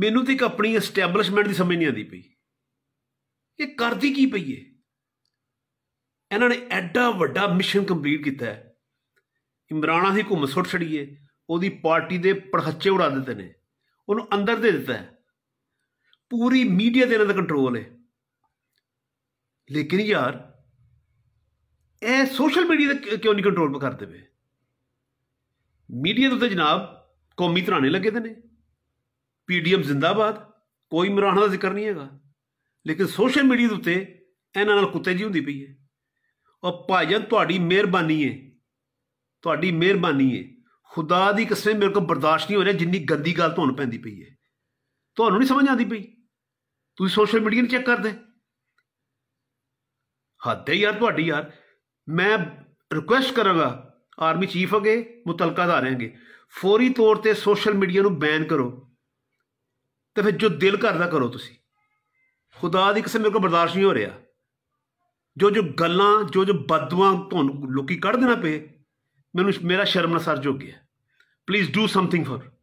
ਮੈਨੂੰ ਤੇ ਇੱਕ ਆਪਣੀ ਐਸਟੈਬਲਿਸ਼ਮੈਂਟ ਦੀ ਸਮਝ ਨਹੀਂ ਆਦੀ ਪਈ ਇਹ ਕਰਦੀ ਕੀ ਪਈ ਏ ਇਹਨਾਂ ਨੇ ਐਡਾ ਵੱਡਾ ਮਿਸ਼ਨ ਕੰਪਲੀਟ ਕੀਤਾ ਹੈ ਇਮਰਾਨਾ ਹੀ ਘੁੰਮ ਸੁੱਟ ਛੜੀਏ ਉਹਦੀ ਪਾਰਟੀ ਦੇ ਪੜਹੱਚੇ ਉਡਾ ਦਿੱਤੇ ਨੇ ਉਹਨੂੰ ਅੰਦਰ ਦੇ ਦਿੱਤਾ ਹੈ ਪੂਰੀ ਮੀਡੀਆ ਦੇ ਨਾਲ ਕੰਟਰੋਲ ਹੈ ਲੇਕਿਨ ਯਾਰ ਇਹ ਸੋਸ਼ਲ ਮੀਡੀਆ ਦਾ ਕਿਉਂ ਨਹੀਂ ਕੰਟਰੋਲ ਕਰਦੇ ਵੇ ਮੀਡੀਆ ਦੇ ਉੱਤੇ ਜਨਾਬ ਕੌਮੀ ਤਰਾਣੇ ਲੱਗੇ ਦੇ ਨੇ ਪੀਡੀਐਮ ਜ਼ਿੰਦਾਬਾਦ ਕੋਈ ਇਮਰਾਨ ਦਾ ਜ਼ਿਕਰ ਨਹੀਂ ਹੈਗਾ ਲੇਕਿਨ ਸੋਸ਼ਲ ਮੀਡੀਆ ਦੇ ਉੱਤੇ ਇਹਨਾਂ ਨਾਲ ਕੁੱਤੇ ਜੀ ਹੁੰਦੀ ਪਈ ਹੈ ਉਹ ਭਾਜਨ ਤੁਹਾਡੀ ਮਿਹਰਬਾਨੀ ਹੈ ਤੁਹਾਡੀ ਮਿਹਰਬਾਨੀ ਹੈ ਖੁਦਾ ਦੀ ਕਸਮ ਮੇਰੇ ਕੋਲ ਬਰਦਾਸ਼ਤ ਨਹੀਂ ਹੋ ਰਿਹਾ ਜਿੰਨੀ ਗੰਦੀ ਗੱਲ ਤੁਹਾਨੂੰ ਪੈਂਦੀ ਪਈ ਹੈ ਤੁਹਾਨੂੰ ਨਹੀਂ ਸਮਝ ਆਉਂਦੀ ਪਈ ਤੁਸੀਂ ਸੋਸ਼ਲ ਮੀਡੀਆ ਨੂੰ ਚੈੱਕ ਕਰਦੇ ਹੱਦ ਹੈ ਯਾਰ ਤੁਹਾਡੀ ਯਾਰ ਮੈਂ ਰਿਕੁਐਸਟ ਕਰਾਂਗਾ ਆਰਮੀ ਚੀਫ ਅਗੇ ਮੁਤਲਕਾ ਦਾ ਅਗੇ ਫੌਰੀ ਤੌਰ ਤੇ ਸੋਸ਼ਲ ਮੀਡੀਆ ਨੂੰ ਬੈਨ ਕਰੋ ਤੇ ਫਿਰ ਜੋ ਦਿਲ ਕਰਦਾ ਕਰੋ ਤੁਸੀਂ ਖੁਦਾ ਦੀ ਕਿਸੇ ਮੇਰੇ ਕੋਲ ਬਰਦਾਸ਼ਤ ਨਹੀਂ ਹੋ ਰਿਹਾ ਜੋ ਜੋ ਗੱਲਾਂ ਜੋ ਜੋ ਬਦਦੁਆਂ ਤੁਹਾਨੂੰ ਲੋਕੀ ਕੱਢ ਦੇਣਾ ਪਏ ਮੈਨੂੰ ਮੇਰਾ ਸ਼ਰਮ ਸਰ ਜੋ ਗਿਆ ਪਲੀਜ਼ ਡੂ ਸਮਥਿੰਗ ਫॉर